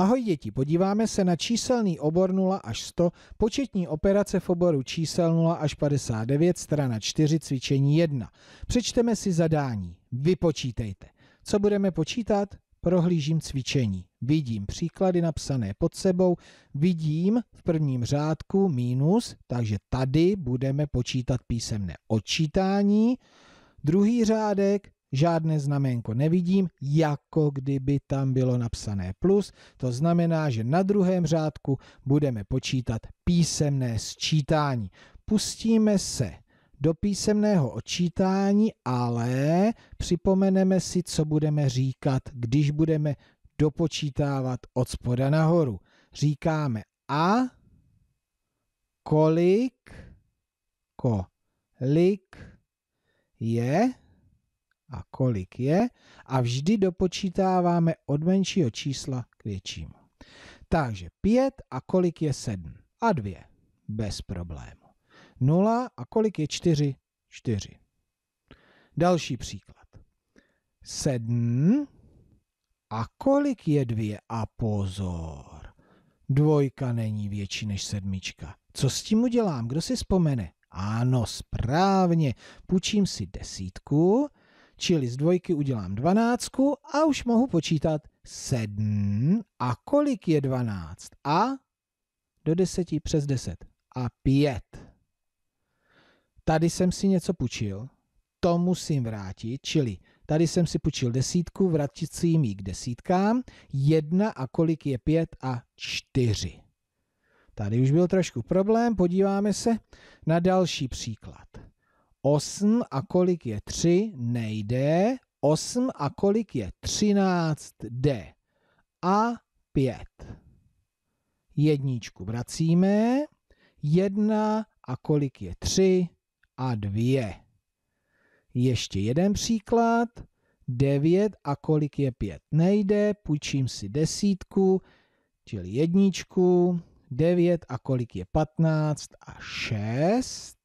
Ahoj děti, podíváme se na číselný obor 0 až 100, početní operace v oboru čísel 0 až 59, strana 4, cvičení 1. Přečteme si zadání. Vypočítejte. Co budeme počítat? Prohlížím cvičení. Vidím příklady napsané pod sebou. Vidím v prvním řádku mínus, takže tady budeme počítat písemné odčítání. Druhý řádek žádné znaménko nevidím, jako kdyby tam bylo napsané plus. To znamená, že na druhém řádku budeme počítat písemné sčítání. Pustíme se do písemného odčítání, ale připomeneme si, co budeme říkat, když budeme dopočítávat od spoda nahoru. Říkáme a kolik kolik je a kolik je a vždy dopočítáváme od menšího čísla k většímu. Takže 5 a kolik je 7? A 2. Bez problému. 0 a kolik je 4? 4. Další příklad. 7 a kolik je 2? A pozor, dvojka není větší než sedmička. Co s tím udělám? Kdo si vzpomene? Ano, správně. Půjčím si desítku Čili z dvojky udělám dvanáctku a už mohu počítat sedm. A kolik je dvanáct? A do deseti přes deset. A pět. Tady jsem si něco půjčil, to musím vrátit, čili tady jsem si půjčil desítku, vrátit si jim k desítkám, jedna a kolik je pět a čtyři. Tady už byl trošku problém, podíváme se na další příklad. 8 a kolik je 3 nejde, 8 a kolik je 13 jde a 5. Jedničku vracíme, 1 a kolik je 3 a 2. Ještě jeden příklad, 9 a kolik je 5 nejde, půjčím si desítku, čili jedničku, 9 a kolik je 15 a 6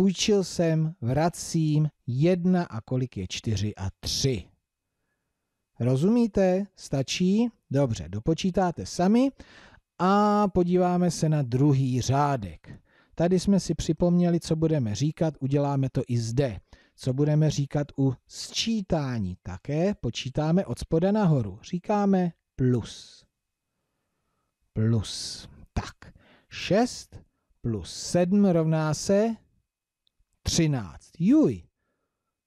půjčil jsem, vracím, jedna a kolik je čtyři a tři. Rozumíte? Stačí? Dobře, dopočítáte sami a podíváme se na druhý řádek. Tady jsme si připomněli, co budeme říkat, uděláme to i zde. Co budeme říkat u sčítání? Také počítáme od spoda nahoru. Říkáme plus. Plus. Tak, 6 plus 7 rovná se 13. Juj.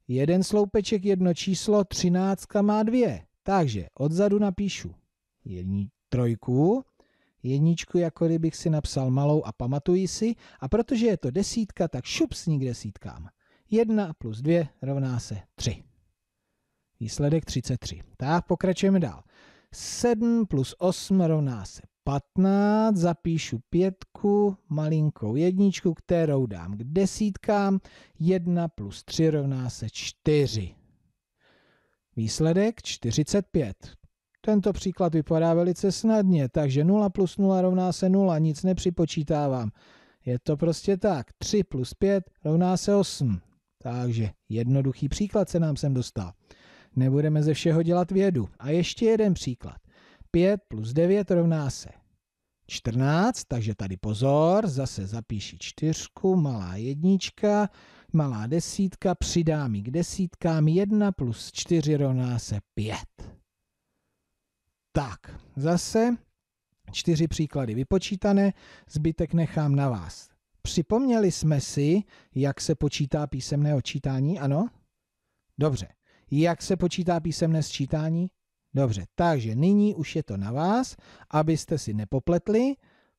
Jeden sloupeček jedno číslo, třináctka má dvě. Takže odzadu napíšu jední trojku, jedničku, jako kdybych si napsal malou a pamatuji si, a protože je to desítka, tak šup s ní k desítkám. Jedna plus dvě rovná se tři. Výsledek 33. Tak, pokračujeme dál. 7 plus 8 rovná se 15, zapíšu pětku, malinkou jedničku, kterou dám k desítkám, 1 plus 3 rovná se 4. Výsledek 45. Tento příklad vypadá velice snadně, takže 0 plus 0 rovná se 0, nic nepřipočítávám. Je to prostě tak, 3 plus 5 rovná se 8. Takže jednoduchý příklad se nám sem dostal. Nebudeme ze všeho dělat vědu. A ještě jeden příklad. 5 plus 9 rovná se 14, takže tady pozor, zase zapíši čtyřku, malá jednička, malá desítka, přidám ji k desítkám, 1 plus 4 rovná se 5. Tak, zase čtyři příklady vypočítané, zbytek nechám na vás. Připomněli jsme si, jak se počítá písemné odčítání, ano? Dobře. Jak se počítá písemné sčítání? Dobře, takže nyní už je to na vás, abyste si nepopletli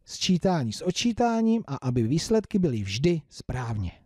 sčítání s odčítáním a aby výsledky byly vždy správně.